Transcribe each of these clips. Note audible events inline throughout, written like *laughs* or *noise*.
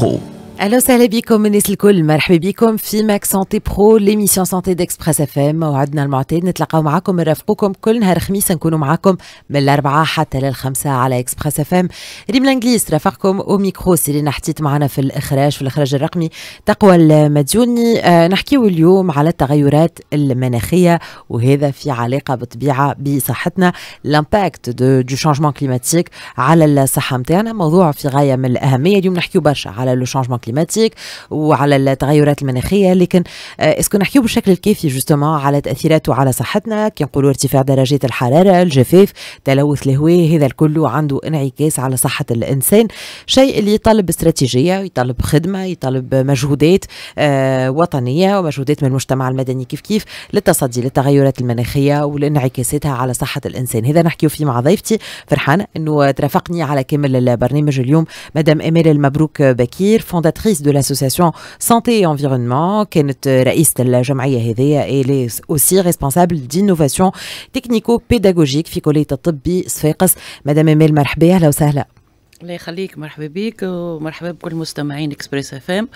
hope. اهلا وسهلا بكم الناس الكل مرحبا بكم في ماك سانتي برو ليميسيون سانتي ديكسبريس اف ام موعدنا المعتاد نتلاقاو معاكم نرافقوكم كل نهار خميس نكونوا معاكم من الاربعاء حتى للخمسه على اكسبريس اف ام ريم الانجليز رافقكم او ميكرو سيرينا حتيت معنا في الاخراج في الاخراج الرقمي تقوى المديوني آه نحكيو اليوم على التغيرات المناخيه وهذا في علاقه بالطبيعه بصحتنا لامباكت دو شانجمون كليماتيك على الصحه نتاعنا موضوع في غايه من الاهميه اليوم نحكيو برشا على لو شانجمون كليماتيك وعلى التغيرات المناخيه لكن آه، اسكو نحكيو بالشكل الكافي جوستومون على تاثيراته على صحتنا كي نقولوا ارتفاع درجات الحراره الجفاف تلوث الهواء هذا الكل عنده انعكاس على صحه الانسان شيء اللي يطلب استراتيجيه يطلب خدمه يطلب مجهودات آه، وطنيه ومجهودات من المجتمع المدني كيف كيف للتصدي للتغيرات المناخيه ولانعكاساتها على صحه الانسان هذا نحكيو فيه مع ضيفتي فرحانه انه ترافقني على كامل البرنامج اليوم مدام امال المبروك بكير فوندات fondatrice de l'association Santé et Environnement كانت رئيسة الجمعية هذه et aussi responsable d'innovation technico-pédagogique في كلية الطب بصفاقس مدام إيميل مرحبا أهلا وسهلا الله يخليك مرحبا بك ومرحبا بكل مستمعين اكسبريس اف ام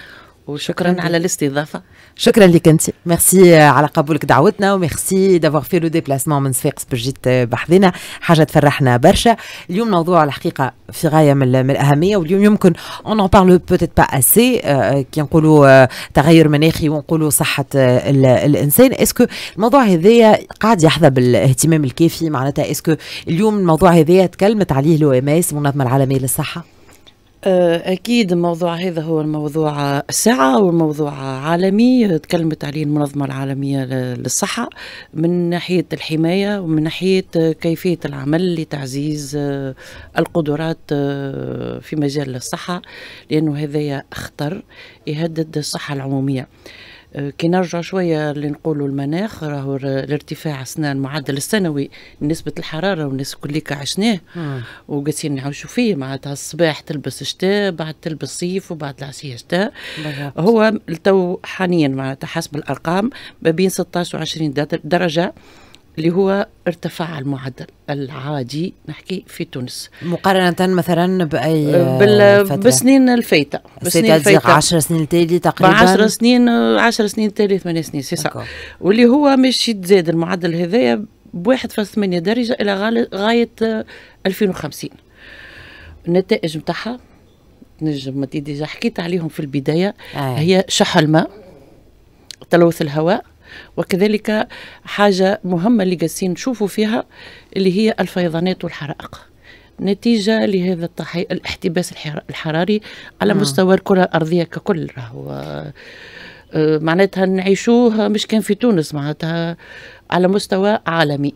وشكرا على الاستضافه شكرا لك انت ميرسي على قبولك دعوتنا وميرسي دافوار في لو ديبلاسمون من صفاقس باش جيت حاجه تفرحنا برشا اليوم موضوع الحقيقه في غايه من, الاهميه واليوم يمكن اون بارلو بوتيت با اسي كي نقولوا euh، تغير مناخي ونقولوا صحه الانسان اسكو الموضوع هذايا قاعد يحظى بالاهتمام الكافي معناتها اسكو اليوم الموضوع هذايا تكلمت عليه لو ام اس المنظمه العالميه للصحه آه، أكيد الموضوع هذا هو الموضوع الساعة والموضوع عالمي تكلمت عليه المنظمة العالمية للصحة من ناحية الحماية ومن ناحية كيفية العمل لتعزيز آه، القدرات آه، في مجال الصحة لأنه هذا أخطر يهدد الصحة العمومية أه، كي نرجع شويه اللي نقولوا المناخ راهو الارتفاع السنه المعدل السنوي نسبه الحراره والناس كليك عشناه وقاسين نعيشوا فيه معناتها الصباح تلبس شتاء بعد تلبس صيف وبعد العشيه شتاء هو تو حاليا معناتها حسب الارقام ما بين 16 و 20 درجه اللي هو ارتفع المعدل العادي نحكي في تونس مقارنة مثلا بأي بال... فترة؟ بالسنين الفايتة بالسنين الفايتة 10 سنين التالي تقريبا 10 سنين 10 سنين التالي 8 سنين سي واللي هو مش يتزاد المعدل هذايا بواحد فاصل ثمانية درجة إلى غاية 2050 النتائج متاعها نجم ديجا حكيت عليهم في البداية آه. هي شح الماء تلوث الهواء وكذلك حاجة مهمة اللي جالسين نشوفوا فيها اللي هي الفيضانات والحرائق نتيجة لهذا التحي... الاحتباس الحراري على نعم. مستوى الكرة الأرضية ككل راهو آه، معناتها نعيشوه مش كان في تونس معناتها على مستوى عالمي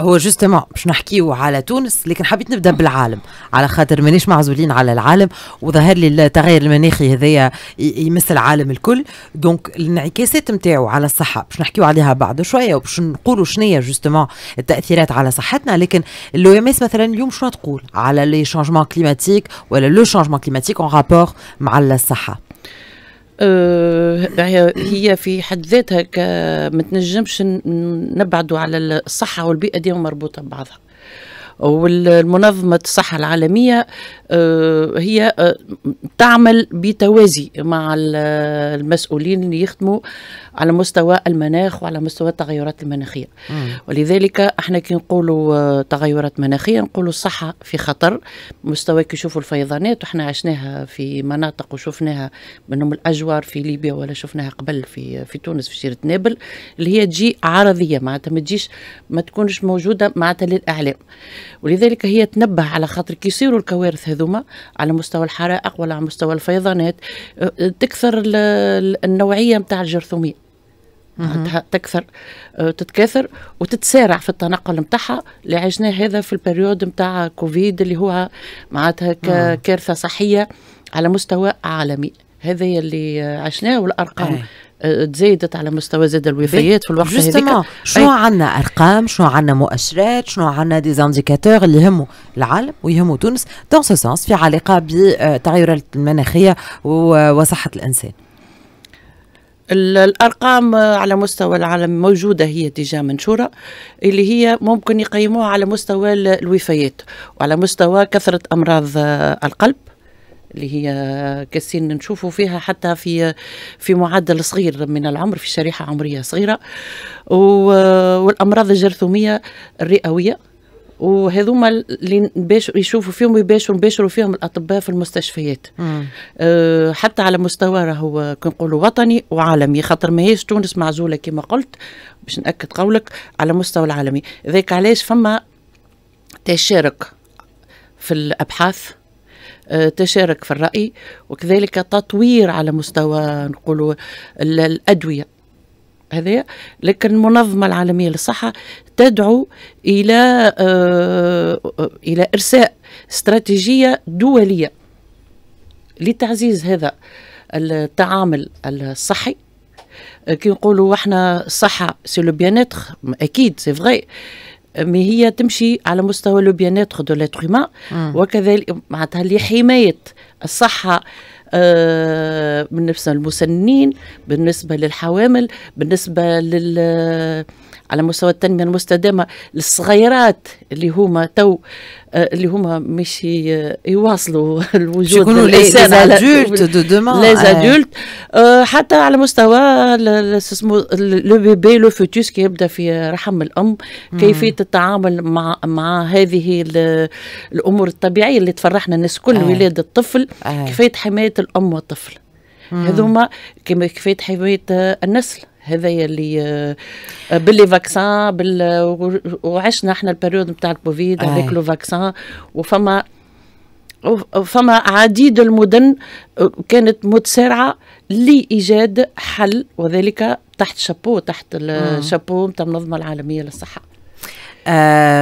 هو جوستومون باش نحكيو على تونس لكن حبيت نبدا بالعالم على خاطر مانيش معزولين على العالم وظهر لي التغير المناخي هذايا يمس العالم الكل دونك الانعكاسات نتاعو على الصحه باش نحكيو عليها بعد شويه وباش نقولوا شنو جوستومون التاثيرات على صحتنا لكن لو ام اس مثلا اليوم شنو تقول على لي شانجمون كليماتيك ولا لو شانجمون كليماتيك اون رابور مع الصحه آه، هي في حد ذاتها ما تنجمش نبعدوا على الصحه والبيئه ديما مربوطه ببعضها والمنظمة الصحة العالمية آه، هي آه، تعمل بتوازي مع المسؤولين اللي يخدموا على مستوى المناخ وعلى مستوى التغيرات المناخية مم. ولذلك احنا كي نقولوا آه، تغيرات مناخية نقولوا الصحة في خطر مستوى كي يشوفوا الفيضانات وإحنا عشناها في مناطق وشفناها منهم الأجوار في ليبيا ولا شفناها قبل في في تونس في شيرة نابل اللي هي تجي عرضية معناتها ما تجيش ما تكونش موجودة معناتها للإعلام ولذلك هي تنبه على خاطر كي يصيروا الكوارث هذوما على مستوى الحرائق ولا على مستوى الفيضانات أه، تكثر النوعيه نتاع الجرثوميه تكثر أه، تتكاثر وتتسارع في التنقل نتاعها اللي عشناه هذا في البريود نتاع كوفيد اللي هو معناتها كارثه صحيه على مستوى عالمي هذا اللي عشناه والارقام أي. آه، تزايدت على مستوى زاد الوفيات في الوقت هذاك شنو عندنا ارقام شنو عندنا مؤشرات شنو عندنا ديزانديكاتور اللي يهموا العالم ويهموا تونس دون سو سونس في علاقه بالتغيرات المناخيه وصحه الانسان الارقام على مستوى العالم موجوده هي ديجا منشوره اللي هي ممكن يقيموها على مستوى الوفيات وعلى مستوى كثره امراض آه، القلب اللي هي كاسين نشوفوا فيها حتى في في معدل صغير من العمر في شريحه عمريه صغيره والامراض الجرثوميه الرئويه وهذوما اللي يشوفوا فيهم ويباشروا يباشروا فيهم الاطباء في المستشفيات أه حتى على مستوى راهو كنقولوا وطني وعالمي خاطر ماهيش تونس معزوله كما قلت باش ناكد قولك على مستوى العالمي ذاك علاش فما تشارك في الابحاث آه، تشارك في الرأي وكذلك تطوير على مستوى نقول الأدوية هذا لكن المنظمة العالمية للصحة تدعو إلى آه، إلى إرساء استراتيجية دولية لتعزيز هذا التعامل الصحي كي نقولوا احنا الصحه سي لو بيان اكيد سي فغي مي هي تمشي على مستوى لو بياناتر دو لاتر وكذلك معناتها لحمايه الصحه آه، بالنسبه للمسنين بالنسبه للحوامل بالنسبه لل على مستوى التنميه المستدامه للصغيرات اللي هما تو آه، اللي هما مش يواصلوا *laughs* الوجود الانسان ليزادولت دو دومان حتى على مستوى لو بيبي لو فوتوس كي يبدا في رحم الام كيفيه التعامل مع مع هذه الامور الطبيعيه اللي تفرحنا الناس كل آه. ولاده الطفل آه. كيفيه حمايه الام والطفل هذوما كيفيه حمايه النسل هذا يلي آه، باللي فاكسان بال وعشنا احنا البريود نتاع الكوفيد هذاك لو فاكسان وفما فما عديد المدن آه، كانت متسارعه لايجاد حل وذلك تحت شابو تحت الشابو نتاع المنظمه العالميه للصحه Euh,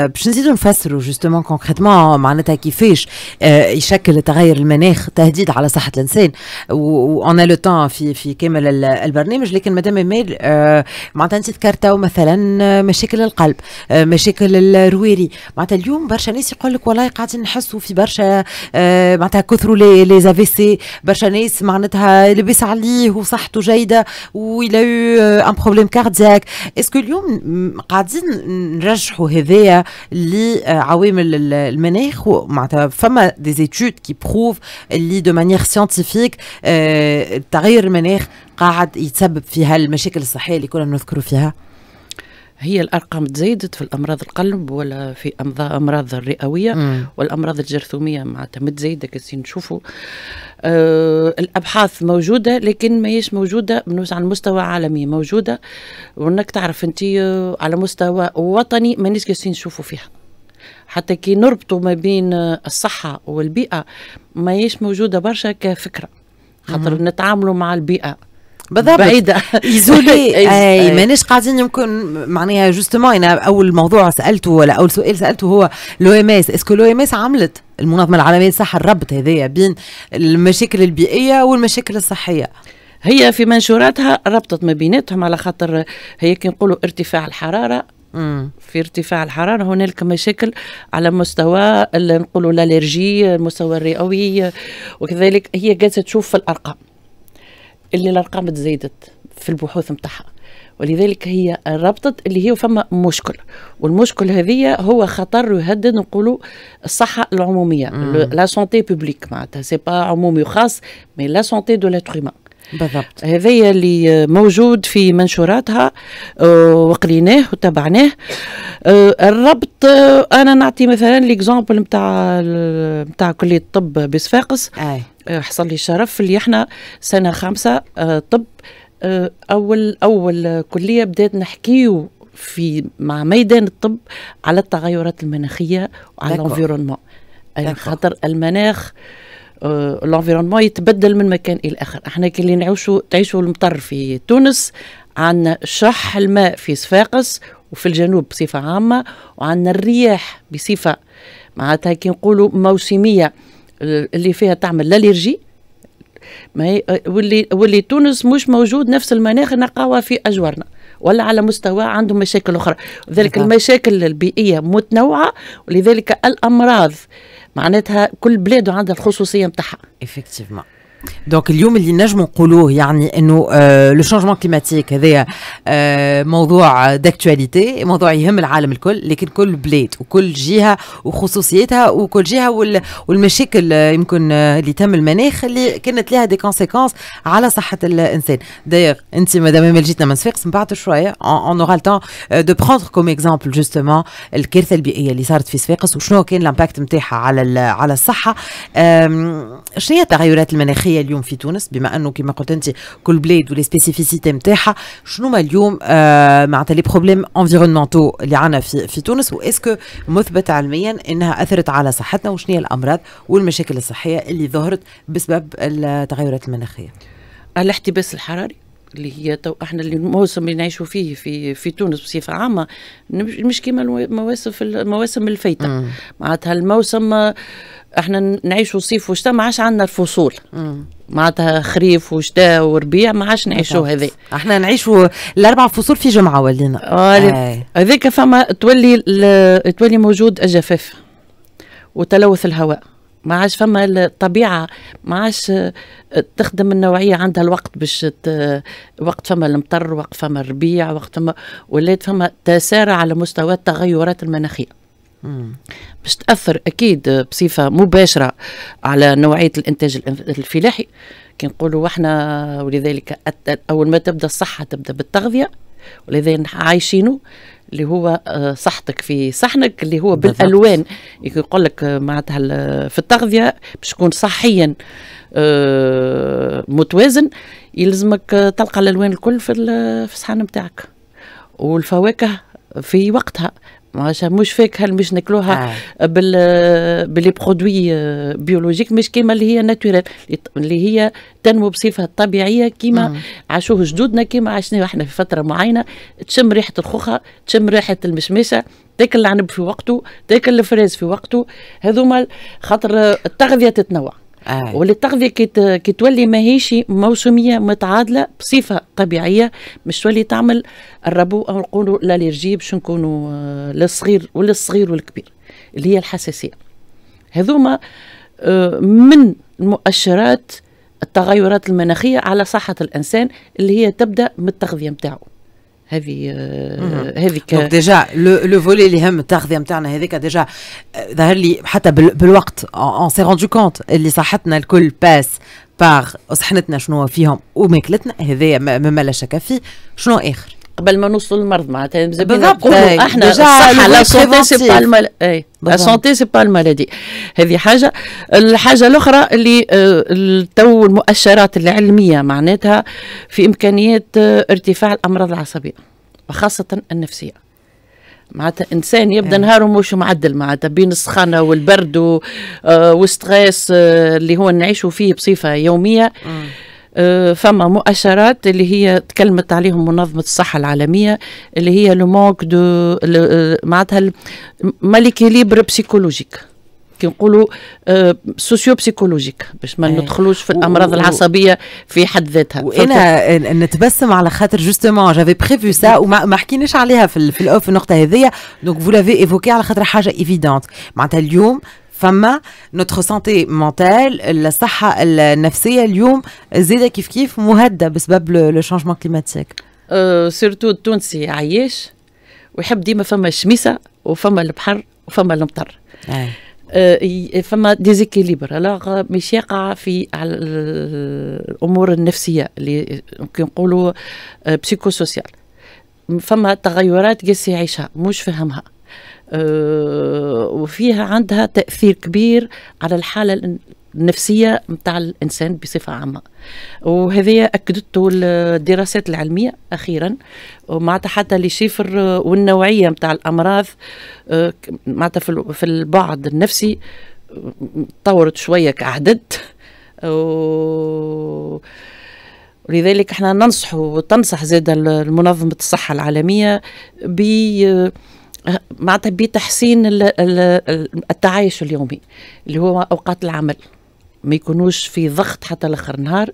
باش نزيدو نفسروا جوستومون كونكريتمون معناتها كيفاش آه، يشكل التغير المناخ تهديد على صحه الانسان وأنا لو تان في في كامل البرنامج لكن مدام ايميل آه، معناتها انت ذكرت مثلا آه، مشاكل القلب مشاكل الرويري معناتها اليوم برشا ناس يقول لك والله قاعدين نحسوا في برشا معناتها كثروا لي لي زافي سي برشا ناس معناتها لبس عليه وصحته جيده ويلا ان بروبليم كاردياك اسكو اليوم قاعدين نرجحوا هذايا لعوامل المناخ معناتها فما ديزيتود كي بروف اللي دو مانيير سيانتيفيك تغير المناخ قاعد يتسبب في هالمشاكل الصحيه اللي كنا نذكروا فيها هي الارقام تزايدت في الامراض القلب ولا في امراض الرئويه مم. والامراض الجرثوميه معناتها متزايده كسي نشوفوا آه، الابحاث موجوده لكن ماهيش موجوده على مستوى عالمي موجوده وانك تعرف انت آه، على مستوى وطني مانيش قاعدين نشوفوا فيها حتى كي نربطوا ما بين آه، الصحه والبيئه ماهيش موجوده برشا كفكره خاطر نتعاملوا مع البيئه بالضبط بعيده ايزولي *laughs* *laughs* اي إيه. مانيش قاعدين يمكن معناها جوستومون انا اول موضوع سالته ولا اول سؤال سالته هو لو ام اس اسكو لو ام اس عملت المنظمه العالميه للصحه الربط هذايا بين المشاكل البيئيه والمشاكل الصحيه هي في منشوراتها ربطت ما بيناتهم على خاطر هي كي نقولوا ارتفاع الحراره في ارتفاع الحراره هنالك مشاكل على مستوى نقولوا الالرجي المستوى الرئوي وكذلك هي جالسه تشوف في الارقام اللي الارقام تزايدت في البحوث نتاعها ولذلك هي ربطت اللي هي فما مشكل والمشكل هذه هو خطر يهدد نقولوا الصحه العموميه لا سونتي بوبليك معناتها سي با عمومي وخاص مي لا سونتي دو لاتر بالضبط هذايا اللي موجود في منشوراتها آه، وقريناه وتبعناه آه، الربط آه، انا نعطي مثلا ليكزومبل نتاع نتاع كليه الطب بصفاقس حصل لي الشرف اللي احنا سنه خامسه طب اول اول كليه بدات نحكيو في مع ميدان الطب على التغيرات المناخيه وعلى الانفيرونمون خاطر المناخ آه آه، الانفيرونمون يتبدل من مكان الى اخر احنا كي اللي نعيشوا تعيشوا المطر في تونس عندنا شح الماء في صفاقس وفي الجنوب بصفه عامه وعندنا الرياح بصفه معناتها كي نقولوا موسميه آه، اللي فيها تعمل لاليرجي ما هي آه، واللي واللي تونس مش موجود نفس المناخ نلقاوها في اجوارنا ولا على مستوى عندهم مشاكل اخرى لذلك المشاكل البيئيه متنوعه ولذلك الامراض معناتها كل بلاد عندها الخصوصيه نتاعها. افكتيفمون دونك اليوم اللي نجموا نقولوه يعني انه لو شونجمون كليماتيك هذا موضوع داكتواليتي موضوع يهم العالم الكل لكن كل بلاد وكل جهه وخصوصيتها وكل جهه والمشاكل آه، يمكن آه، اللي تم المناخ اللي كانت لها دي كونسيكونس على صحه الانسان داير انت مادام ما جيتنا من صفاقس من بعد شويه اون اورا التون دو بروندر كوم اكزامبل جوستومون الكارثه البيئيه اللي صارت في صفاقس وشنو كان الامباكت نتاعها على على الصحه شنو هي التغيرات المناخيه هي اليوم في تونس بما انه كما قلت انت كل بلاد ولي سبيسيفيسيتي نتاعها شنو ما اليوم آه معناتها لي بروبليم انفيرونمونتو اللي عندنا في في تونس واسكو مثبت علميا انها اثرت على صحتنا وشنو هي الامراض والمشاكل الصحيه اللي ظهرت بسبب التغيرات المناخيه الاحتباس الحراري اللي هي تو احنا اللي الموسم اللي نعيشوا فيه في في تونس بصفه عامه مش كيما المواسم المواسم الفايته معناتها الموسم احنا نعيشوا صيف وشتاء ما عادش عندنا الفصول معناتها خريف وشتاء وربيع ما عادش نعيشوا هذا احنا نعيشوا الاربع فصول في جمعه ولينا آه، آه. هذاك فما تولي تولي موجود الجفاف وتلوث الهواء ما عادش فما الطبيعه ما عادش آه، تخدم النوعيه عندها الوقت باش وقت فما المطر وقت فما الربيع وقت فما ولات فما تسارع على مستوى التغيرات المناخيه باش تاثر اكيد بصفه مباشره على نوعيه الانتاج الفلاحي كي نقولوا احنا ولذلك اول ما تبدا الصحه تبدا بالتغذيه ولذلك عايشينه اللي هو صحتك آه، في صحنك اللي هو بالالوان يقول لك آه، معناتها في التغذيه باش تكون صحيا آه، متوازن يلزمك تلقى الالوان الكل في الصحن بتاعك والفواكه في وقتها معناتها مش فاكهه اللي مش ناكلوها آه. بال بلي برودوي آه، بيولوجيك مش كيما اللي هي ناتورال اللي هي تنمو بصفه طبيعيه كيما عاشوه جدودنا كيما عشناه احنا في فتره معينه تشم ريحه الخوخه تشم ريحه المشمشه تاكل العنب في وقته تاكل الفريز في وقته هذوما خاطر التغذيه تتنوع أيه. وللتغذية كي تولي ماهيش موسميه متعادله بصفه طبيعيه مش تولي تعمل الربو او نقولوا الالرجي باش نكونوا آه، للصغير وللصغير والكبير اللي هي الحساسيه هذوما آه، من مؤشرات التغيرات المناخيه على صحه الانسان اللي هي تبدا من التغذيه نتاعو هذه آه، هذيك ديجا لو فولي اللي هم التغذيه نتاعنا هذيك ديجا ظهر لي حتى بالوقت اون سي روندو كونت اللي صحتنا الكل باس باغ صحنتنا شنو فيهم وماكلتنا هذايا مما لا شك فيه شنو اخر قبل ما نوصلوا للمرض معناتها بالضبط احنا الصحه لا سونتي سي با لا سونتي سي با المالادي هذه حاجه الحاجه الاخرى اللي تو المؤشرات العلميه معناتها في امكانيه ارتفاع الامراض العصبيه وخاصه النفسيه معناتها انسان يبدا نهاره مش معدل معناتها بين السخانه والبرد والستريس اللي هو نعيشوا فيه بصفه يوميه أه، فما مؤشرات اللي هي تكلمت عليهم منظمه الصحه العالميه اللي هي لو مونك دو معناتها ماليكيليبر بسيكولوجيك كي نقولوا سوسيو أه، بسيكولوجيك باش ما إيه. ندخلوش في الامراض العصبيه في حد ذاتها وانا نتبسم على خاطر جوستومون جافي بريفو سا وما حكيناش عليها في, الاوف النقطه هذيا دونك فو لافي ايفوكي على خاطر حاجه ايفيدونت معناتها اليوم فما نوتخ سانتي مونتال الصحه النفسيه اليوم زياده كيف كيف مهدة بسبب لو شونجمون كليماتيك سيرتو التونسي عايش ويحب ديما فما الشميسه وفما البحر وفما المطر نعم. اي. أه، فما ديزيكيليبر الوغ مش يقع في الامور النفسيه اللي كي نقولوا بسيكو سوسيال فما تغيرات قاسي يعيشها مش فهمها آه، وفيها عندها تاثير كبير على الحاله النفسيه متاع الانسان بصفه عامه وهذه اكدته الدراسات العلميه اخيرا معناتها حتى لشيفر والنوعيه متاع الامراض آه، معناتها في البعد النفسي تطورت شويه كعدد و... ولذلك احنا ننصح وتنصح زاد المنظمة الصحة العالمية ب معناتها بتحسين التعايش اليومي اللي هو اوقات العمل ما يكونوش في ضغط حتى لاخر نهار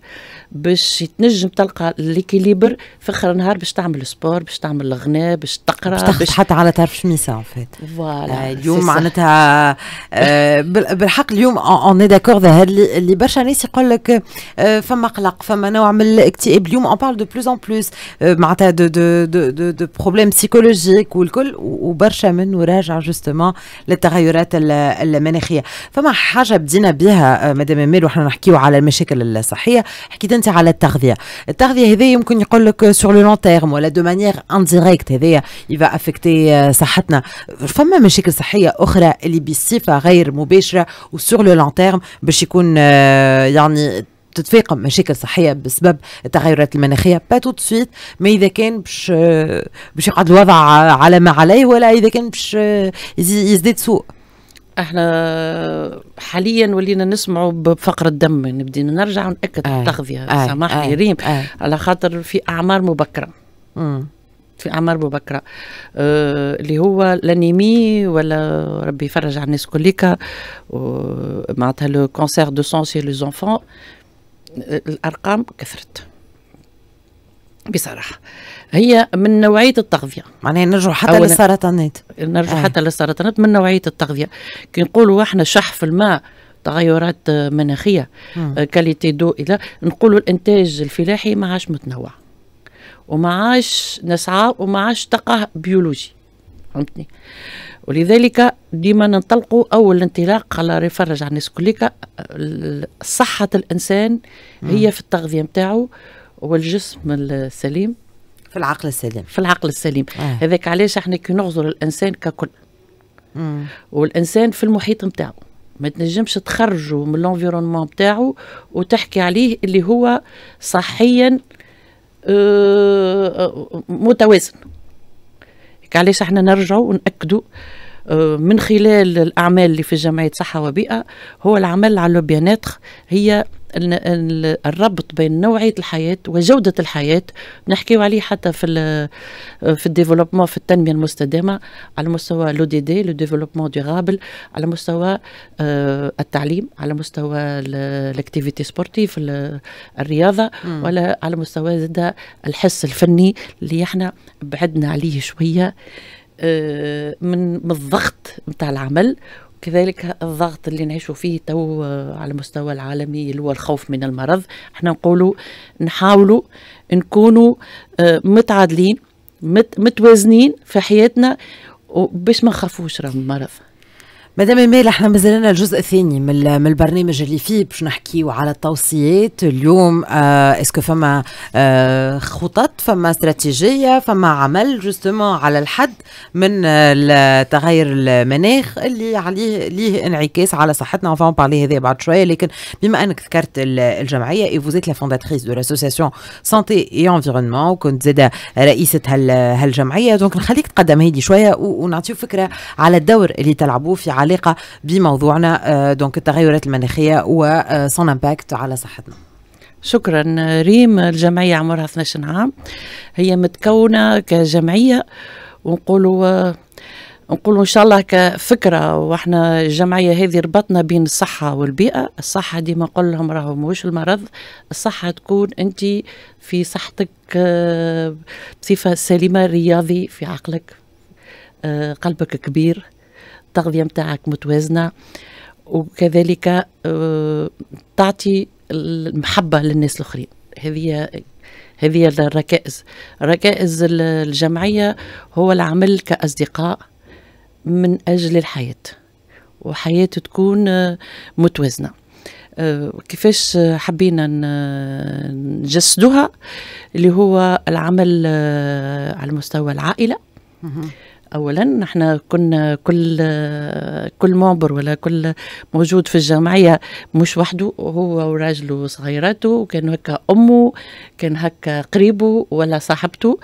باش تنجم تلقى ليكيليبر في اخر نهار باش تعمل سبور باش تعمل الغناء باش تقرا باش حتى على طرف شميسه ان فيت فوالا اليوم معناتها آه، بالحق اليوم اون داكور اللي برشا ناس يقول لك آه، فما قلق فما نوع من الاكتئاب اليوم اون بارل دو بلوس اون بلوس معناتها دو دو دو دو, دو بروبليم سيكولوجيك والكل وبرشا منه راجع جوستومون للتغيرات المناخيه فما حاجه بدينا بها مدام آه، التمامير وحنا نحكيو على المشاكل الصحيه حكيت انت على التغذيه التغذيه هذه يمكن يقول لك سور لو لون تيرم ولا دو مانيير انديريكت هذايا يفا افكتي صحتنا فما مشاكل صحيه اخرى اللي بصفه غير مباشره وسور لو لون تيرم باش يكون آه، يعني تتفاقم مشاكل صحيه بسبب التغيرات المناخيه با تو سويت ما اذا كان باش آه، باش يقعد الوضع على ما عليه ولا اذا كان باش آه، يزيد سوء احنا حاليا ولينا نسمعوا بفقر الدم نبدي يعني نرجع ونأكد آه. التغذيه آه. سامحني آه. ريم آه. على خاطر في اعمار مبكره في اعمار مبكره آه اللي هو لانيمي ولا ربي يفرج على الناس كليكا معناتها لو كونسير دو سونسي لي زونفون الارقام كثرت بصراحه هي من نوعيه التغذيه معناها نرجع حتى للسرطانات نرجع آه. حتى للسرطانات من نوعيه التغذيه كي نقولوا احنا شح في الماء تغيرات مناخيه كاليتي آه، دو الى نقولوا الانتاج الفلاحي ما عادش متنوع وما عادش نسعى وما عادش تقه بيولوجي فهمتني ولذلك ديما ننطلقوا اول انطلاق على يفرج على الناس كليك آه، صحه الانسان هي في التغذيه نتاعو والجسم السليم في العقل السليم في العقل السليم آه. هذاك علاش احنا كي نغزر الانسان ككل مم. والانسان في المحيط نتاعو ما تنجمش تخرجه من الانفيرونمون نتاعو وتحكي عليه اللي هو صحيا آه، آه، متوازن علاش احنا نرجعوا ونأكدوا آه، من خلال الأعمال اللي في جمعية صحة وبيئة هو العمل على بياناتخ هي الربط بين نوعية الحياة وجودة الحياة نحكيو عليه حتى في الـ في الديفلوبمون في التنمية المستدامة على مستوى لو دي دي لو ديفلوبمون دورابل على مستوى آه، التعليم على مستوى الاكتيفيتي سبورتيف الرياضة م. ولا على مستوى زاد الحس الفني اللي احنا بعدنا عليه شوية آه، من الضغط نتاع العمل كذلك الضغط اللي نعيشوا فيه تو آه، على المستوى العالمي اللي هو الخوف من المرض احنا نقولوا نحاولوا نكونوا آه، متعادلين متوازنين في حياتنا باش ما نخافوش من المرض مدام ميميل احنا مازلنا الجزء الثاني من البرنامج اللي فيه باش نحكيو على التوصيات اليوم آه اسكو فما آه خطط فما استراتيجيه فما عمل جوستومون على الحد من التغير المناخ اللي عليه ليه انعكاس على صحتنا اون بارلي هذا بعد شويه لكن بما انك ذكرت الجمعيه اي فوزيت لا فونداتريس دو لاسوسياسيون سانتي اي انفيرونمون وكنت زاده رئيسه هالجمعيه دونك نخليك تقدم هيدي شويه ونعطيو فكره على الدور اللي تلعبوه في متعلقة بموضوعنا آه، دونك التغيرات المناخية وصن امباكت آه، على صحتنا شكرا ريم الجمعية عمرها 12 عام هي متكونة كجمعية ونقولوا آه، نقولوا ان شاء الله كفكره واحنا الجمعيه هذه ربطنا بين الصحه والبيئه الصحه ديما نقول لهم راهو مش المرض الصحه تكون انت في صحتك بصفه سليمه رياضي في عقلك قلبك كبير التغذية متاعك متوازنة وكذلك آه، تعطي المحبة للناس الآخرين هذه هذه الركائز ركائز الجمعية هو العمل كأصدقاء من أجل الحياة وحياة تكون آه، متوازنة آه، كيفاش حبينا نجسدوها اللي هو العمل على مستوى العائلة اولا نحن كنا كل كل معبر ولا كل موجود في الجمعيه مش وحده هو وراجله وصغيراته وكان هكا امه كان هكا قريبه ولا صاحبته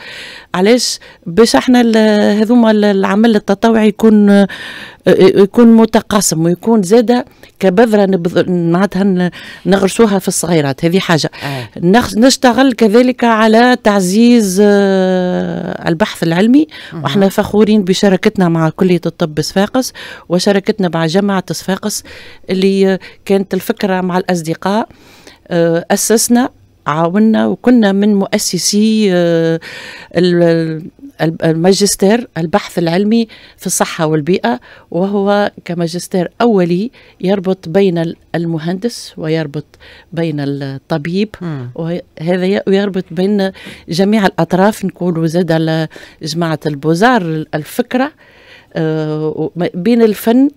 علاش باش احنا هذوما العمل التطوعي يكون يكون متقاسم ويكون زادة كبذرة معناتها نغرسوها في الصغيرات هذه حاجة آه. نشتغل كذلك على تعزيز آه، البحث العلمي آه. وإحنا فخورين بشراكتنا مع كلية الطب صفاقس وشراكتنا مع جامعة صفاقس اللي آه، كانت الفكرة مع الأصدقاء آه، أسسنا عاونا وكنا من مؤسسي الماجستير البحث العلمي في الصحة والبيئة وهو كماجستير أولي يربط بين المهندس ويربط بين الطبيب وهذا يربط بين جميع الأطراف نقولوا زاد على جماعة البوزار الفكرة آه، بين الفن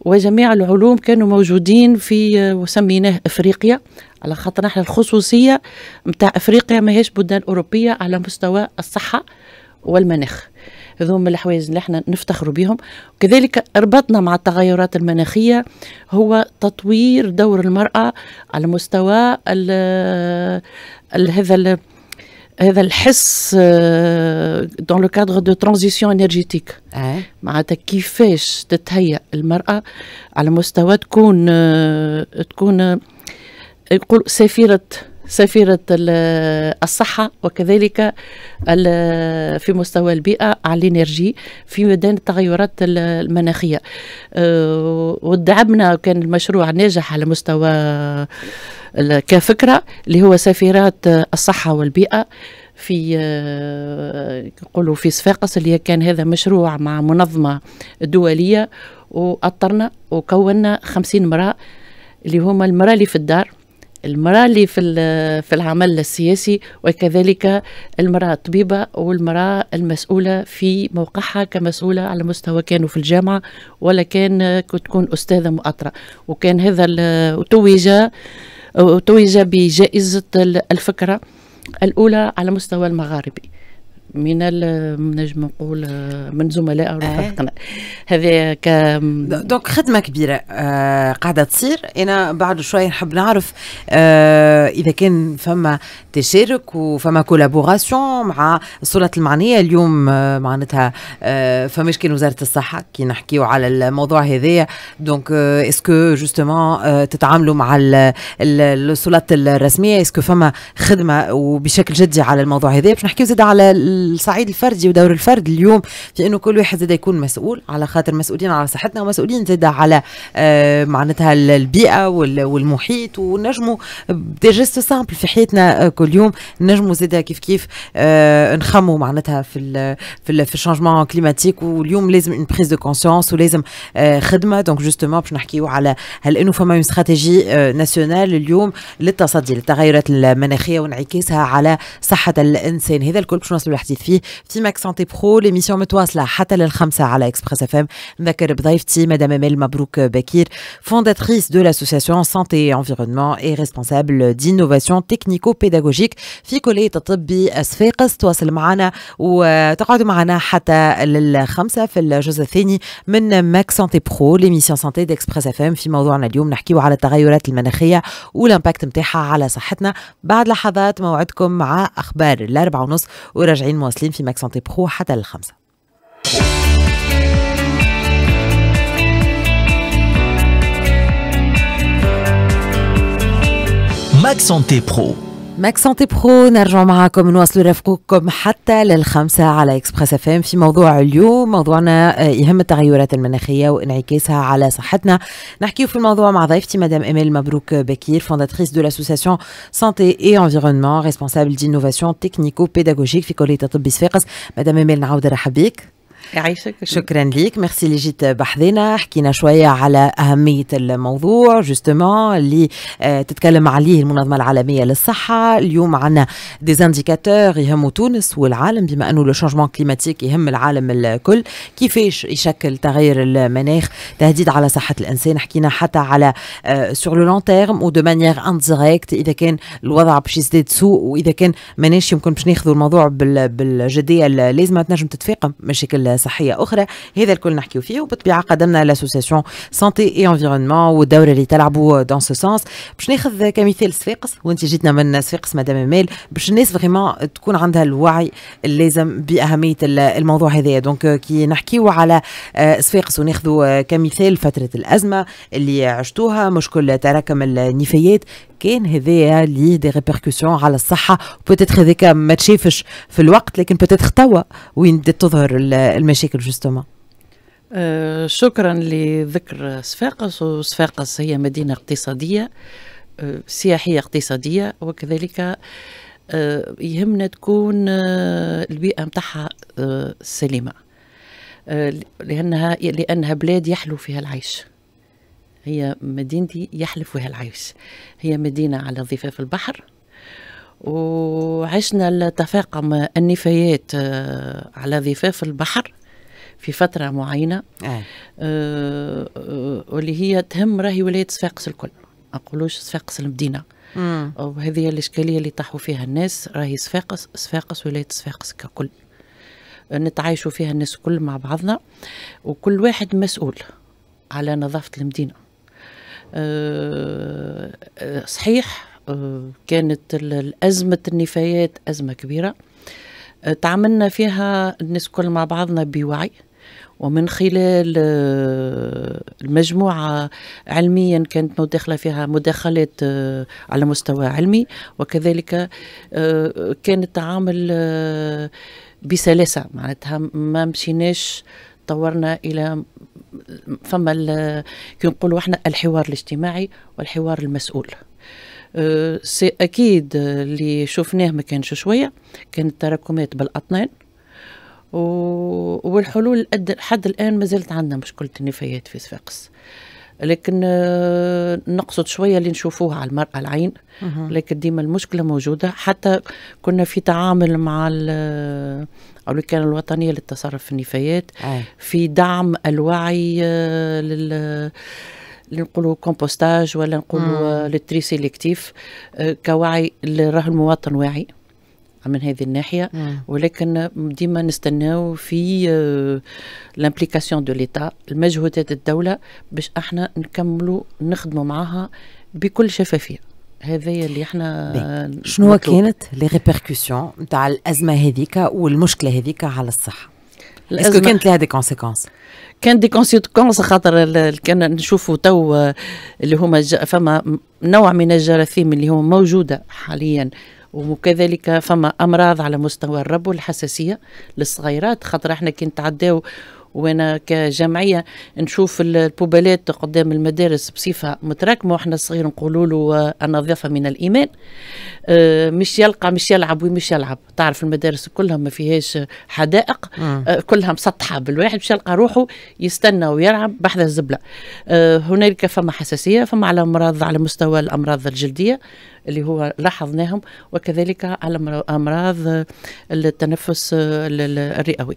وجميع العلوم كانوا موجودين في آه، وسميناه افريقيا على خاطر احنا الخصوصيه نتاع افريقيا ماهيش بلدان اوروبيه على مستوى الصحه والمناخ هذوما الحوايج اللي احنا نفتخروا بهم وكذلك ربطنا مع التغيرات المناخية هو تطوير دور المرأة على مستوى الـ الـ هذا الـ هذا الحس دون لو كادغ دو ترانزيسيون انرجيتيك معناتها كيفاش تتهيأ المرأة على مستوى تكون آه، تكون آه، يقول سفيرة سفيرة الصحة وكذلك في مستوى البيئة على الإنرجي في ميدان التغيرات المناخية آه، ودعمنا كان المشروع ناجح على مستوى كفكرة اللي هو سفيرات الصحة والبيئة في يقولوا آه، في صفاقس اللي كان هذا مشروع مع منظمة دولية وأطرنا وكونا خمسين مرأة اللي هما المرأة اللي في الدار المرأة اللي في في العمل السياسي وكذلك المرأة الطبيبة والمرأة المسؤولة في موقعها كمسؤولة على مستوى كانوا في الجامعة ولا كان تكون أستاذة مؤطرة وكان هذا توج توج بجائزة الفكرة الأولى على مستوى المغاربي من نجم نقول من زملاء آه. رفقنا هذا ك دونك خدمه كبيره آه قاعده تصير انا بعد شويه نحب نعرف آه اذا كان فما تشارك وفما كولابوراسيون مع السلطه المعنيه اليوم آه معناتها آه فماش كان وزاره الصحه كي نحكيو على الموضوع هذايا دونك آه اسكو جوستومون آه تتعاملوا مع السلطات الرسميه اسكو فما خدمه وبشكل جدي على الموضوع هذايا باش نحكيو زاد على الصعيد الفردي ودور الفرد اليوم في انه كل واحد زاد يكون مسؤول على خاطر مسؤولين على صحتنا ومسؤولين زاد على آه، معناتها البيئه والمحيط ونجموا دي جيست سامبل في حياتنا آه، كل يوم نجموا زاد كيف كيف آه، نخموا معناتها في الـ في ال في الشانجمون كليماتيك واليوم لازم اون بريز دو كونسيونس ولازم خدمه دونك جوستومون باش نحكيو على هل انه فما اون استراتيجي ناسيونال اليوم للتصدي للتغيرات المناخيه وانعكاسها على صحه الانسان هذا الكل باش نوصلوا نزيد فيه في ماك سانتي برو ليميسيون متواصله حتى للخمسه على اكسبريس اف ام نذكر بضيفتي مدام امال مبروك بكير فونداتريس دو لاسوسيسيون سانتي انفيرونمون اي ريسبونسابل دينوفاسيون تكنيكو بيداغوجيك في كليه الطب بصفاقس تواصل معنا وتقعدوا آه، معنا حتى للخمسه في الجزء الثاني من ماك سانتي برو ليميسيون سانتي ديكسبريس اف ام في موضوعنا اليوم نحكيو على التغيرات المناخيه والامباكت نتاعها على صحتنا بعد لحظات موعدكم مع اخبار الاربعه ونص وراجعين Slim Fit Max Santé Pro Max Santé Pro ماك سانتي برو نرجع معاكم نواصل رفقكم حتى للخمسة على اكسبريس أفام في موضوع اليوم موضوعنا يهم التغيرات المناخية وانعكاسها على صحتنا نحكيو في الموضوع مع ضيفتي مدام إيميل مبروك بكير فونداتريس دو لاسوساسيون سانتي اي انفيرونمون ريسبونسابل دينوفاسيون تكنيكو بيداغوجيك في كلية طب صفاقس مدام إيميل نعاود نرحب بك يعيشك شكرا ليك ميرسي اللي جيت بحذنا حكينا شويه على اهميه الموضوع جوستومون اللي آه، تتكلم عليه المنظمه العالميه للصحه اليوم عندنا ديزانديكاتور يهموا تونس والعالم بما انه لو شونجمون كليماتيك يهم العالم الكل كيفاش يشكل تغير المناخ تهديد على صحه الانسان حكينا حتى على سور لو لون تيرم ودو مانيير انديريكت اذا كان الوضع باش يزداد سوء واذا كان ماناش يمكن باش ناخذوا الموضوع بالجديه اللازمه تنجم تتفاقم مشاكل صحيه اخرى هذا الكل نحكيو فيه وبالطبيعه قدمنا لاسوسياسيون سانتي اي انفيرونمون والدوره اللي تلعبوا دون سو سونس باش ناخذ كمثال صفاقس وانت جيتنا من صفاقس مدام مال باش الناس فريمون تكون عندها الوعي اللازم باهميه الموضوع هذايا دونك euh, كي نحكيو على آه، صفاقس وناخذوا آه، كمثال فتره الازمه اللي عشتوها مشكل تراكم النفايات كان هذايا لي دي ريبركسيون على الصحه بوتيتر هذاك ما تشافش في الوقت لكن بوتيتر توا وين تظهر المشاكل جوستومون آه شكرا لذكر صفاقس وصفاقس هي مدينه اقتصاديه آه سياحيه اقتصاديه وكذلك آه يهمنا تكون أه، البيئه نتاعها أه، سليمه أه، لانها لانها بلاد يحلو فيها العيش هي مدينتي يحلف فيها العيش هي مدينة على ضفاف البحر وعشنا التفاقم النفايات آه، على ضفاف البحر في فترة معينة آه. آه. واللي هي تهم راهي ولاية صفاقس الكل ما نقولوش صفاقس المدينة وهذه الإشكالية اللي طاحوا فيها الناس راهي صفاقس صفاقس ولاية صفاقس ككل نتعايشوا فيها الناس كل مع بعضنا وكل واحد مسؤول على نظافة المدينة آه، آه، صحيح آه، كانت أزمة النفايات أزمة كبيرة تعاملنا فيها الناس كل مع بعضنا بوعي ومن خلال المجموعة علميا كانت مداخلة فيها مداخلات على مستوى علمي وكذلك كان التعامل بسلاسة معناتها ما مشيناش طورنا إلى فما كي نقولوا احنا الحوار الاجتماعي والحوار المسؤول أه، سي اكيد اللي شفناه ما كانش شويه كانت تراكمات بالاطنان والحلول حد الان ما زالت عندنا مشكله النفايات في صفاقس لكن آه، نقصد شويه اللي نشوفوها على المراه العين لكن ديما المشكله موجوده حتى كنا في تعامل مع آه، او الوكاله الوطنيه للتصرف في النفايات في دعم الوعي آه، لل نقولوا كومبوستاج ولا نقولوا للتري سيليكتيف كوعي راه المواطن واعي من هذه الناحيه نعم. ولكن ديما نستناو في آه، لامبليكاسيون دو ليتا المجهودات الدوله باش احنا نكملوا نخدموا معاها بكل شفافيه هذايا اللي احنا شنو كانت لي ريبركسيون نتاع الازمه هذيك والمشكله هذيك على الصحه اسكو كانت لها دي كونسيكونس كان دي كونسيكونس خاطر كان نشوفوا تو آه، اللي هما فما نوع من الجراثيم اللي هو موجوده حاليا وكذلك فما امراض على مستوى الرب والحساسيه للصغيرات خاطر احنا كي نتعداو وانا كجمعيه نشوف البوبالات قدام المدارس بصفه متراكمه واحنا صغير نقولوا له النظافه من الايمان آه، مش يلقى مش يلعب ومش يلعب تعرف المدارس كلها ما فيهاش حدائق آه، كلها مسطحه بالواحد مش يلقى روحه يستنى ويلعب بحذا الزبله آه، هنالك فما حساسيه فما على امراض على مستوى الامراض الجلديه اللي هو لاحظناهم وكذلك على امراض التنفس الرئوي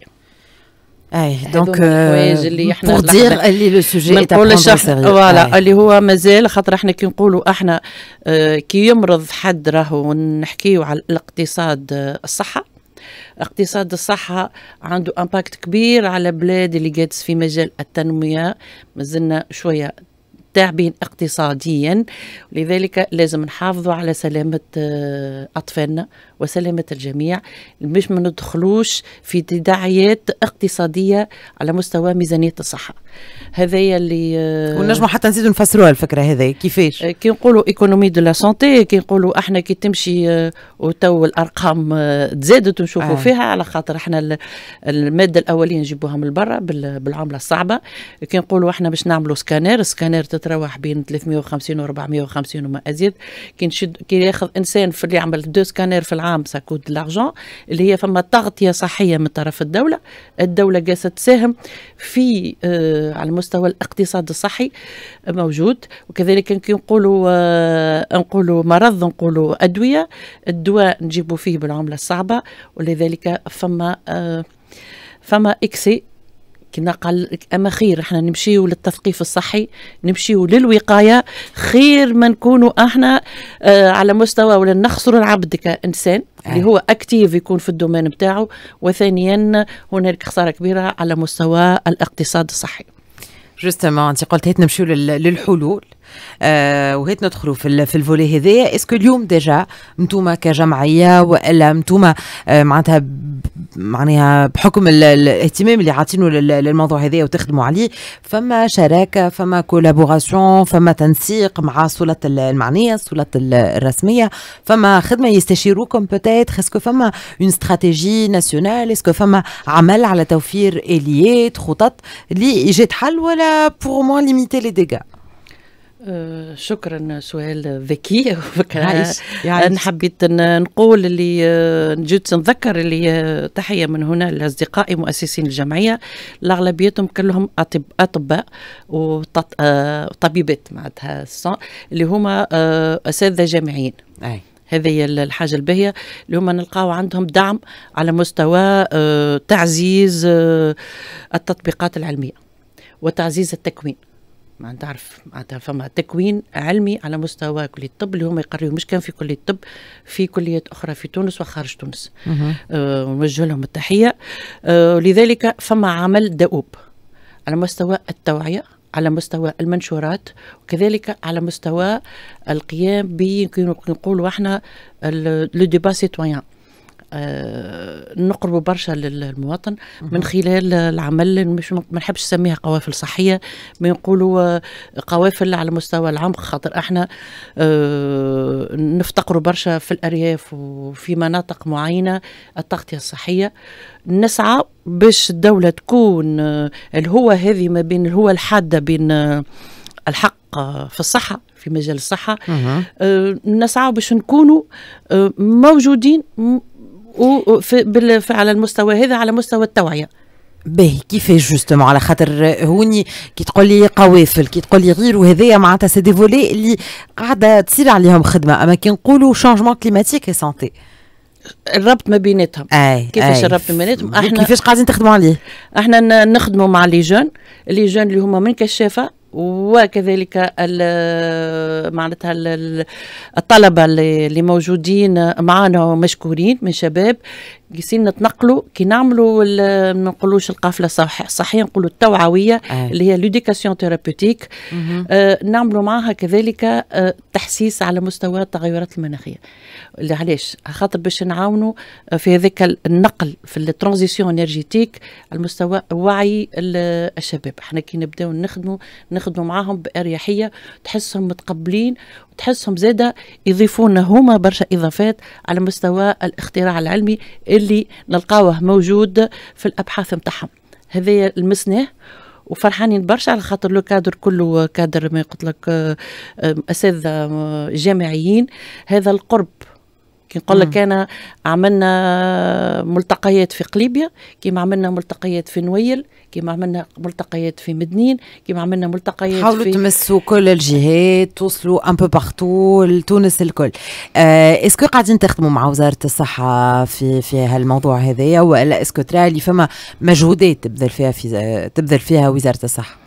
Euh, اي دونك اللي بور دير اللي لو سوجي نقول فوالا اللي هو مازال خاطر احنا كي نقولوا احنا آه، كي يمرض حد راهو نحكيو على الاقتصاد آه، الصحه اقتصاد الصحة عنده امباكت كبير على بلاد اللي قادس في مجال التنمية مازلنا شوية تعبين اقتصاديا لذلك لازم نحافظوا على سلامة آه، أطفالنا وسلامة الجميع باش ما ندخلوش في تداعيات اقتصادية على مستوى ميزانية الصحة هذايا اللي آه، ونجموا حتى نزيدوا نفسروها الفكره هذه كيفاش آه، كي نقولوا ايكونومي دو لا سونتي كي نقولوا احنا كي تمشي آه، وتو الارقام تزادت ونشوفوا آه. فيها على خاطر احنا الماده الاوليه نجيبوها من برا بالعمله الصعبه كي نقولوا احنا باش نعملوا سكانير سكانير تتراوح بين 350 و 450 وما ازيد كي نشد كي ياخذ انسان في اللي يعمل دو سكانير في العام ساكوت لارجون اللي هي فما تغطيه صحيه من طرف الدوله الدوله قاست تساهم في آه على مستوى الاقتصاد الصحي موجود وكذلك كي نقولوا آه، نقولوا مرض نقولوا ادويه الدواء نجيبوا فيه بالعمله الصعبه ولذلك فما آه، فما اكسي كنا قال اما خير احنا نمشيو للتثقيف الصحي نمشيو للوقايه خير ما نكونوا احنا اه على مستوى ولا نخسروا العبد كانسان اللي آه. هو اكتيف يكون في الدومين بتاعه وثانيا هنالك خساره كبيره على مستوى الاقتصاد الصحي جوستومون انت قلت هيت نمشيو للحلول آه، وهيت ندخلوا في في الفولي هذايا اسكو اليوم ديجا انتوما كجمعيه والا انتوما آه، معناتها معناها بحكم الاهتمام اللي عاطينه للموضوع هذايا وتخدموا عليه فما شراكه فما كولابوراسيون فما تنسيق مع السلطات المعنيه السلطات الرسميه فما خدمه يستشيروكم بوتيت اسكو فما اون استراتيجي ناسيونال اسكو فما عمل على توفير اليات خطط لايجاد حل ولا بور مو ليميتي لي ديغا آه، شكرا سؤال ذكي *laughs* انا حبيت نقول اللي آه، جيت نذكر اللي آه، تحيه من هنا لاصدقائي مؤسسين الجمعيه لاغلبيتهم كلهم أطب اطباء وطبيبات معناتها اللي هما اساتذه جامعيين أي. هذه الحاجه الباهيه اللي هما نلقاو عندهم دعم على مستوى تعزيز التطبيقات العلميه وتعزيز التكوين ما نعرف معناتها فما تكوين علمي على مستوى كليه الطب اللي هما يقريوا مش كان في كليه الطب في كليات اخرى في تونس وخارج تونس آه، نوجه آه لهم التحيه آه لذلك فما عمل دؤوب على مستوى التوعيه على مستوى المنشورات وكذلك على مستوى القيام ب نقولوا احنا لو ديبا سيتويان آه، نقربوا برشا للمواطن من خلال العمل مش ما نحبش نسميها قوافل صحيه ما نقولوا آه، قوافل على مستوى العمق خاطر احنا آه، نفتقروا برشا في الارياف وفي مناطق معينه التغطيه الصحيه نسعى باش الدوله تكون الهو هذه ما بين الهو الحاده بين الحق في الصحه في مجال الصحه أه. نسعى باش نكونوا موجودين وفي على المستوى هذا على مستوى التوعيه باهي كيفاش جوستومون على خاطر هوني كي تقول لي قوافل كي تقول لي غير وهذايا معناتها سي دي فولي اللي قاعده تصير عليهم خدمه اما كي نقولوا شانجمون كليماتيك اي سانتي الربط ما بيناتهم كيفاش الربط ما بيناتهم احنا كيفاش قاعدين تخدموا عليه احنا نخدموا مع لي جون لي جون اللي هما من كشافه وكذلك معناتها الطلبه اللي موجودين معنا ومشكورين من شباب قيسين نتنقلوا كي نعملوا ما نقولوش القافله صح صحيح نقولوا التوعويه آه. اللي هي لوديكاسيون ثيرابيوتيك آه نعملوا معها كذلك آه تحسيس على مستوى التغيرات المناخيه علاش خاطر باش نعاونوا آه، في هذاك النقل في الترانزيسيون انرجيتيك على مستوى وعي الشباب احنا كي نبداو نخدموا نخدموا معاهم باريحيه تحسهم متقبلين وتحسهم زاده يضيفون هما برشا اضافات على مستوى الاختراع العلمي اللي نلقاوه موجود في الابحاث نتاعهم هذايا لمسناه وفرحانين برشا على خاطر لو كادر كله كادر ما قلت لك اساتذه جامعيين هذا القرب كي نقول لك انا عملنا ملتقيات في قليبيا كيما عملنا ملتقيات في نويل كيما عملنا ملتقيات في مدنين كيما عملنا ملتقيات حاولوا في تمسوا كل الجهات توصلوا ان بو بارتو لتونس الكل آه اسكو قاعدين تخدموا مع وزاره الصحه في في هالموضوع هذايا ولا اسكو ترى اللي فما مجهودات تبذل فيها في تبذل فيها وزاره الصحه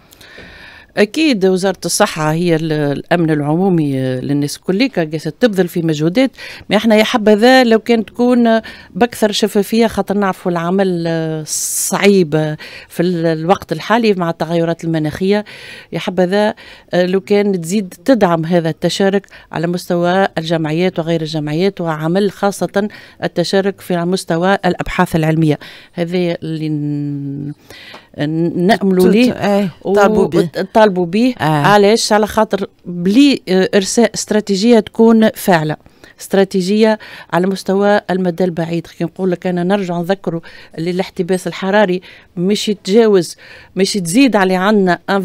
اكيد وزاره الصحه هي الامن العمومي للناس كليك تبذل في مجهودات ما احنا يا حبذا لو كان تكون باكثر شفافيه خاطر نعرفوا العمل صعيب في الوقت الحالي مع التغيرات المناخيه يا حبذا لو كان تزيد تدعم هذا التشارك على مستوى الجمعيات وغير الجمعيات وعمل خاصه التشارك في مستوى الابحاث العلميه هذه اللي نأملوا ليه إيه، طالبوا به طالبوا بيه إيه. علاش على خاطر بلي آه، ارساء استراتيجيه تكون فاعله استراتيجيه على مستوى المدى البعيد كي نقول لك انا نرجع نذكره للاحتباس الحراري مش يتجاوز مش تزيد على عندنا 1.8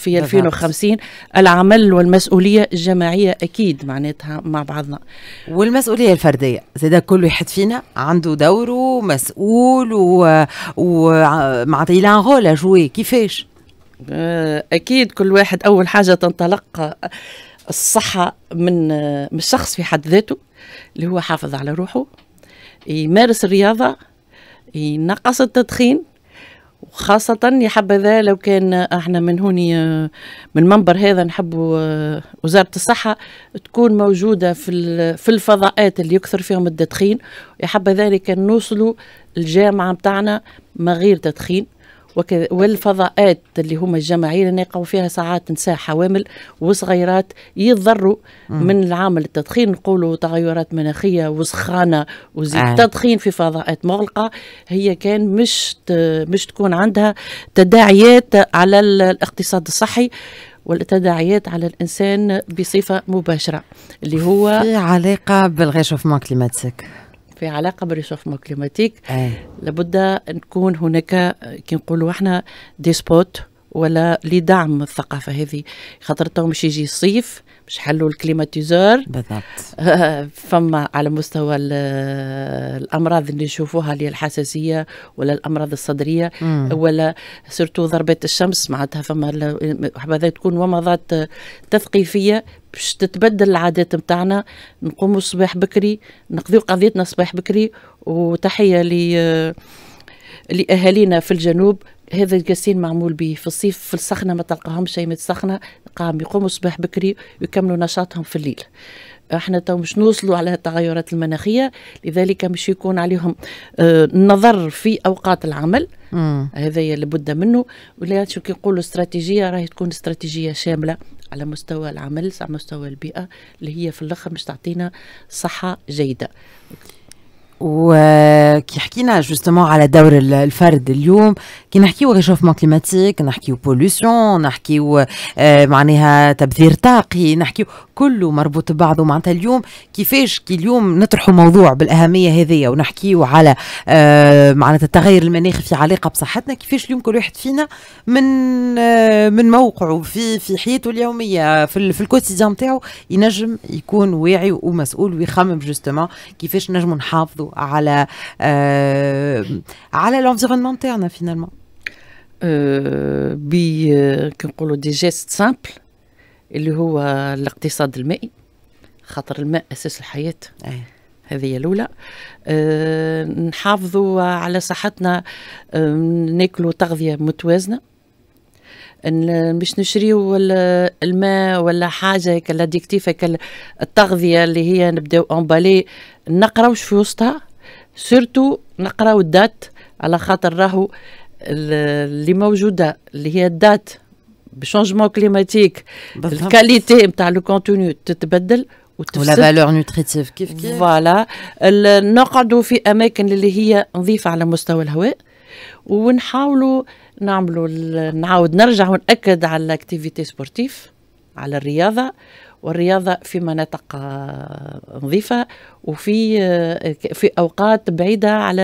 في 2050 العمل والمسؤوليه الجماعيه اكيد معناتها مع بعضنا والمسؤوليه الفرديه زاد كل واحد فينا عنده دوره مسؤول و, ومعطي لان رول كيفاش آه، اكيد كل واحد اول حاجه تنطلق الصحة من من الشخص في حد ذاته اللي هو حافظ على روحه يمارس الرياضة ينقص التدخين وخاصة يا حبذا لو كان احنا من هوني من منبر هذا نحب آه، وزارة الصحة تكون موجودة في في الفضاءات اللي يكثر فيهم التدخين يا حبذا كان نوصلوا الجامعة بتاعنا ما غير تدخين وكذا والفضاءات اللي هما الجماعية اللي يقعوا فيها ساعات نساء حوامل وصغيرات يتضروا من العامل التدخين نقولوا تغيرات مناخية وسخانة وزيد آه. تدخين في فضاءات مغلقة هي كان مش مش تكون عندها تداعيات على الاقتصاد الصحي والتداعيات على الإنسان بصفة مباشرة اللي هو في علاقة بالغشاء كليماتيك في علاقه بالريشوفمون كليماتيك آه. لابد نكون هناك كي نقولوا احنا دي سبوت ولا لدعم الثقافه هذه خاطر تو باش يجي الصيف باش حلوا الكليماتيزور بالضبط *laughs* فما على مستوى الامراض اللي نشوفوها اللي الحساسيه ولا الامراض الصدريه مم. ولا سيرتو ضربات الشمس معناتها فما حبذا تكون ومضات تثقيفيه باش تتبدل العادات نتاعنا نقوموا الصباح بكري نقضيو قضيتنا الصباح بكري وتحيه ل لاهالينا في الجنوب هذا الجسيم معمول به في الصيف في السخنه ما تلقاهمش شيء متسخنه قام يقوموا الصباح بكري ويكملوا نشاطهم في الليل احنا تو مش نوصلوا على التغيرات المناخيه لذلك مش يكون عليهم آه، نظر في اوقات العمل هذا لابد منه ولا شو كيقولوا استراتيجيه راهي تكون استراتيجيه شامله على مستوى العمل على مستوى البيئه اللي هي في الاخر مش تعطينا صحه جيده وكي حكينا جوستومون على دور الفرد اليوم كي نحكيو ريشوفمون كليماتيك نحكيو بوليسيون نحكيو آه، معناها تبذير طاقي نحكيو كله مربوط ببعضه معناتها اليوم كيفاش كي اليوم نطرحوا موضوع بالاهميه هذه ونحكيو على آه، معناتها التغير المناخي في علاقه بصحتنا كيفاش اليوم كل واحد فينا من آه، من موقعه في في حياته اليوميه في في الكوتيديان نتاعو ينجم يكون واعي ومسؤول ويخمم جوستومون كيفاش نجموا نحافظوا على euh, على الانفيرونمون تاعنا فينالمون كنقولوا دي جيست سامبل اللي هو الاقتصاد المائي خاطر الماء اساس الحياه إيه. هذه هي الاولى euh, نحافظوا على صحتنا euh، ناكلوا تغذيه متوازنه باش نشريو الماء ولا حاجه هيك لاديكتيف هيك التغذيه اللي هي نبداو امبالي نقراوش في وسطها سورتو نقراو الدات على خاطر راهو اللي موجوده اللي هي الدات بشونجمون كليماتيك الكاليتي نتاع لو كونتوني تتبدل ولا فالور نوتريتيف كيف كيف فوالا نقعدوا في اماكن اللي هي نظيفه على مستوى الهواء ونحاولوا آه نعملوا نعاود نرجع ونأكد على الاكتيفيتي سبورتيف على الرياضة والرياضة في مناطق آه، نظيفة وفي آه، في أوقات بعيدة على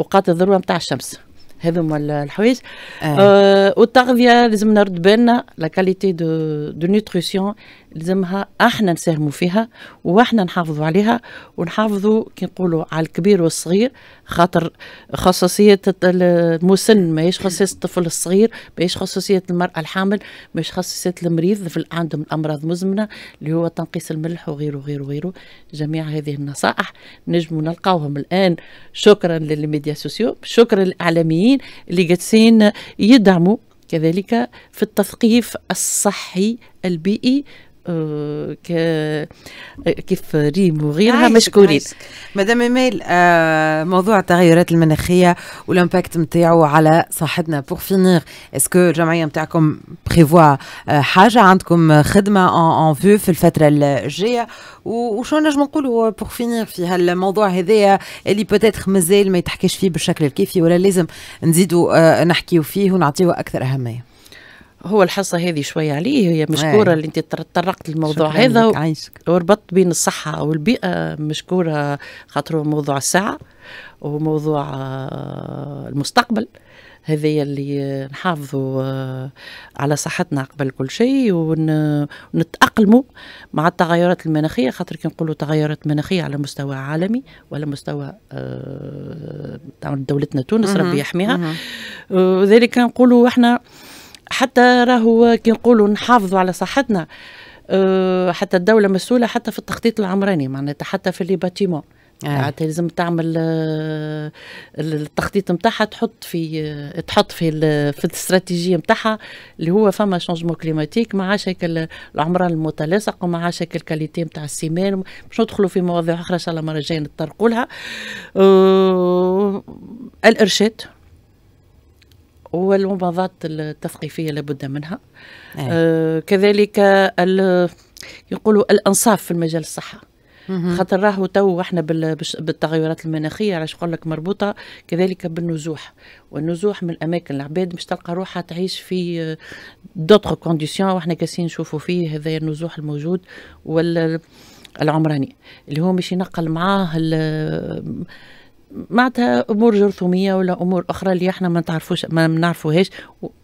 أوقات الذروة متاع الشمس هذوما الحوايج آه. آه، والتغذيه لازم نرد بالنا لا كاليتي دو دو نوتريسيون لازمها احنا نساهموا فيها واحنا نحافظوا عليها ونحافظوا كي نقولوا على الكبير والصغير خاطر خصوصيه المسن ماهيش خصوصيه الطفل الصغير ماهيش خصوصيه المراه الحامل ماهيش خصوصيه المريض في عندهم الامراض مزمنه اللي هو تنقيس الملح وغيره وغيره وغيره جميع هذه النصائح نجموا نلقاوهم الان شكرا للميديا سوسيو شكرا للاعلاميين الاخرين اللي جالسين يدعموا كذلك في التثقيف الصحي البيئي كيف ريم وغيرها مشكورين مدام ميل آه، موضوع التغيرات المناخيه والامباكت نتاعو على صحتنا بور فينير اسكو الجمعيه نتاعكم بريفوا آه، حاجه عندكم خدمه اون فيو في الفتره الجايه وشو نجم نقولوا بور فينير في هالموضوع هذايا اللي بوتيتر مازال ما يتحكيش فيه بالشكل الكافي ولا لازم نزيدوا آه، نحكيوا فيه ونعطيوا اكثر اهميه هو الحصة هذه شوية عليه هي مشكورة اللي أنت تطرقت الموضوع هذا وربطت بين الصحة والبيئة مشكورة خاطر موضوع الساعة وموضوع آه، المستقبل هذايا اللي نحافظوا آه، على صحتنا قبل كل شيء ونتأقلموا مع التغيرات المناخية خاطر كي نقولوا تغيرات مناخية على مستوى عالمي ولا مستوى آه، دولتنا تونس ربي يحميها وذلك نقولوا احنا حتى راهو كي نقولوا نحافظوا على صحتنا أه، حتى الدولة مسؤولة حتى في التخطيط العمراني معناتها حتى في لي باتيمون آه. معناتها لازم تعمل أه، التخطيط نتاعها تحط في تحط في في الاستراتيجيه نتاعها اللي هو فما شونجمون كليماتيك مع شكل العمران المتلاصق ومع شكل الكاليتي نتاع السيمان باش ندخلوا في مواضيع اخرى ان شاء الله المره الجايه نتطرقوا لها الارشاد والمبادرات التثقيفيه لابد منها أيه. آه كذلك يقولوا الانصاف في المجال الصحه خاطر راهو تو احنا بالتغيرات المناخيه علاش نقول لك مربوطه كذلك بالنزوح والنزوح من الاماكن العباد باش تلقى روحها تعيش في دوطخ آه، كونديسيون واحنا كاسين نشوفوا فيه هذا النزوح الموجود والعمراني اللي هو مش ينقل معاه معناتها امور جرثوميه ولا امور اخرى اللي احنا ما نعرفوش ما نعرفوهاش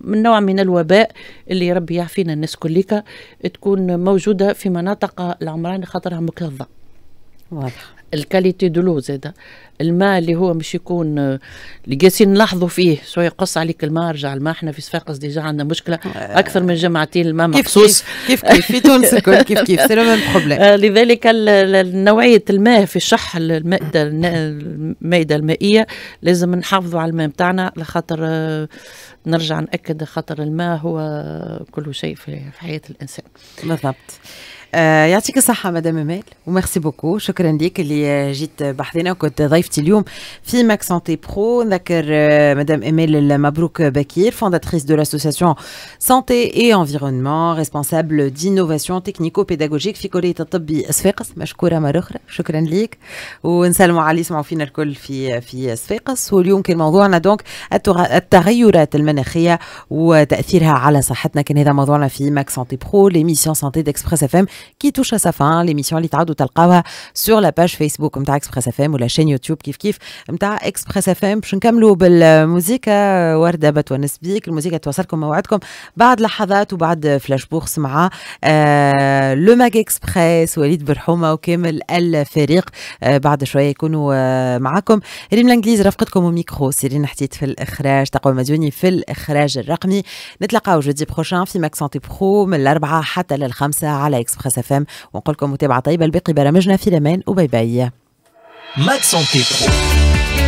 من نوع من الوباء اللي ربي يعفينا الناس كليكا تكون موجوده في مناطق العمران خاطرها مكظه. واضح الكاليتي دو لو زاده الماء اللي هو مش يكون آه، اللي جالسين نلاحظوا فيه شويه قص عليك الماء رجع الماء احنا في صفاقس ديجا عندنا مشكله آه. اكثر من جمعتين الماء مخصوص كيف كيف في تونس *laughs* الكل كيف كيف سي لو بروبليم آه، لذلك نوعيه الماء في الشح المائده المائده المائيه لازم نحافظوا على الماء نتاعنا لخاطر نرجع ناكد خاطر الماء هو كل شيء في حياه الانسان بالضبط آه، يعطيك الصحة مدام مال وميرسي بوكو شكرا ليك اللي جيت بحضنا وكنت ضيفتي اليوم في ماك سانتي برو نذكر آه، مدام ايميل مبروك بكير فونداتريس دو لاسوسيسيون سانتي اي انفيرونمون ريسبونسابل دينوفاسيون تكنيكو بيداغوجيك في كلية الطب صفاقس مشكورة مرة أخرى شكرا ليك ونسلموا على اللي يسمعوا فينا الكل في في صفاقس واليوم كان موضوعنا دونك التغيرات المناخية وتأثيرها على صحتنا كان هذا موضوعنا في ماك سانتي برو ليميسيون سانتي دكسبريس اف ام qui touche à sa fin l'émission اللي تعاودوا تلقاوها sur la page Facebook نتاع اكسبريس اف ام ولا شين يوتيوب كيف كيف نتاع اكسبريس اف ام باش نكملوا بالموزيكا ورده بتونس بيك الموزيكا توصلكم موعدكم بعد لحظات وبعد فلاش بورس مع لو ماك اكسبريس وليد برحومه وكامل الفريق بعد شويه يكونوا آه معاكم ريم الانجليز رفقتكم وميكرو سيرين حتيت في الاخراج تقوى مديوني في الاخراج الرقمي نتلقاو جودي بروشان في ماك ماكسونتي برو من الاربعه حتى للخمسه على اكسبريس اس اف ام ونقول لكم متابعه طيبه لباقي برامجنا في الامان وباي باي ماكس برو